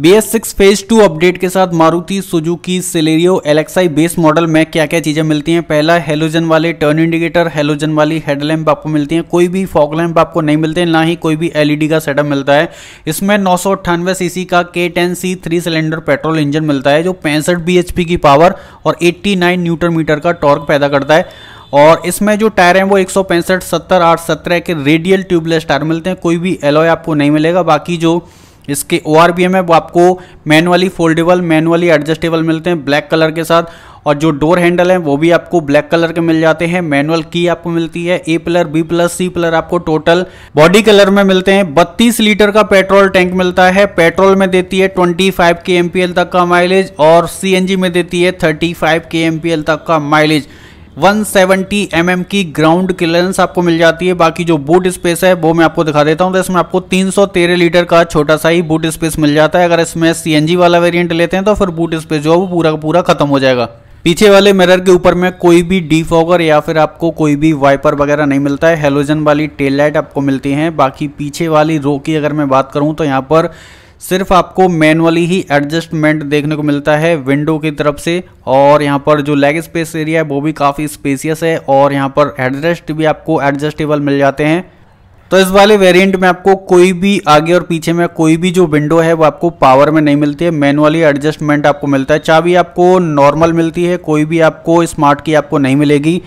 B S six phase two update के साथ Maruti Suzuki Celerio LXI base model में क्या क्या चीज़ें मिलती हैं पहला हेलोजन वाले टर्न इंडिकेटर हेलोजन वाली हेडलैम्प आपको मिलती हैं कोई भी फॉग लैम्प आपको नहीं मिलते हैं ना ही कोई भी एलईडी e का सेटअप मिलता है इसमें नौ सौ अट्ठानवे सी का K ten C three cylinder petrol engine मिलता है जो पैंसठ बी की पावर और एट्टी न्यूटन मीटर का टॉर्क पैदा करता है और इसमें जो टायर हैं वो एक सौ पैंसठ सत्तर आठ सत्रह के रेडियल ट्यूबलेस टायर मिलते हैं कोई भी एलॉय आपको नहीं मिलेगा बाकी जो इसके ओ आर बी है वो आपको मैनुअली फोल्डेबल मैनुअली एडजस्टेबल मिलते हैं ब्लैक कलर के साथ और जो डोर हैंडल है वो भी आपको ब्लैक कलर के मिल जाते हैं मैनुअल की आपको मिलती है A pillar B plus C pillar आपको टोटल बॉडी कलर में मिलते हैं 32 लीटर का पेट्रोल टैंक मिलता है पेट्रोल में देती है 25 फाइव के एम तक का माइलेज और सी में देती है 35 फाइव के एम तक का माइलेज 170 mm की ग्राउंड क्लियरेंस आपको मिल जाती है बाकी जो बूट स्पेस है वो मैं आपको दिखा देता हूं तो इसमें आपको 313 लीटर का छोटा सा ही बूट स्पेस मिल जाता है अगर इसमें सीएनजी वाला वेरिएंट लेते हैं तो फिर बूट स्पेस जो है वो पूरा का पूरा खत्म हो जाएगा पीछे वाले मिरर के ऊपर में कोई भी डीफॉगर या फिर आपको कोई भी वाइपर वगैरह नहीं मिलता है हेलोजन वाली टेल लाइट आपको मिलती है बाकी पीछे वाली रो की अगर मैं बात करूं तो यहाँ पर सिर्फ आपको मैनुअली ही एडजस्टमेंट देखने को मिलता है विंडो की तरफ से और यहाँ पर जो लेग स्पेस एरिया है वो भी काफ़ी स्पेसियस है और यहाँ पर हेडरेस्ट भी आपको एडजस्टेबल मिल जाते हैं तो इस वाले वेरिएंट में आपको कोई भी आगे और पीछे में कोई भी जो विंडो है वो आपको पावर में नहीं मिलती है मैनुअली एडजस्टमेंट आपको मिलता है चाबी आपको नॉर्मल मिलती है कोई भी आपको स्मार्ट की आपको नहीं मिलेगी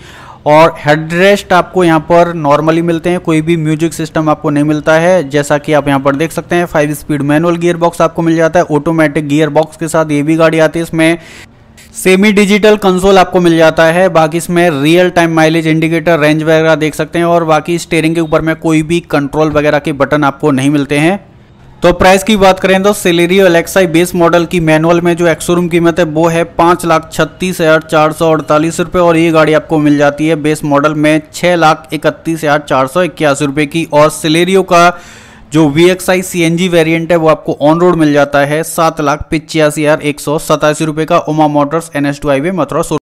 और हेड रेस्ट आपको यहाँ पर नॉर्मली मिलते हैं कोई भी म्यूजिक सिस्टम आपको नहीं मिलता है जैसा कि आप यहाँ पर देख सकते हैं five speed manual gear box आपको मिल जाता है ऑटोमेटिक गियर बॉक्स के साथ ये भी गाड़ी आती है इसमें सेमी डिजिटल कंसोल आपको मिल जाता है बाकी इसमें real time mileage indicator range वगैरह देख सकते हैं और बाकी स्टेयरिंग के ऊपर में कोई भी कंट्रोल वगैरह के बटन आपको नहीं मिलते हैं तो प्राइस की बात करें तो सिलेरियो एलेक्साई बेस मॉडल की मैनुअल में जो एक्सोरूम कीमत है वो है पाँच लाख छत्तीस हज़ार चार सौ अड़तालीस रुपये और ये गाड़ी आपको मिल जाती है बेस मॉडल में छः लाख इकतीस हज़ार चार सौ इक्यासी रुपये की और सिलेरियो का जो V X I C N G variant है वो आपको ऑन रोड मिल जाता है सात लाख पिचासी हज़ार एक सौ सतासी रुपये का Uma motors N S two highway Mathura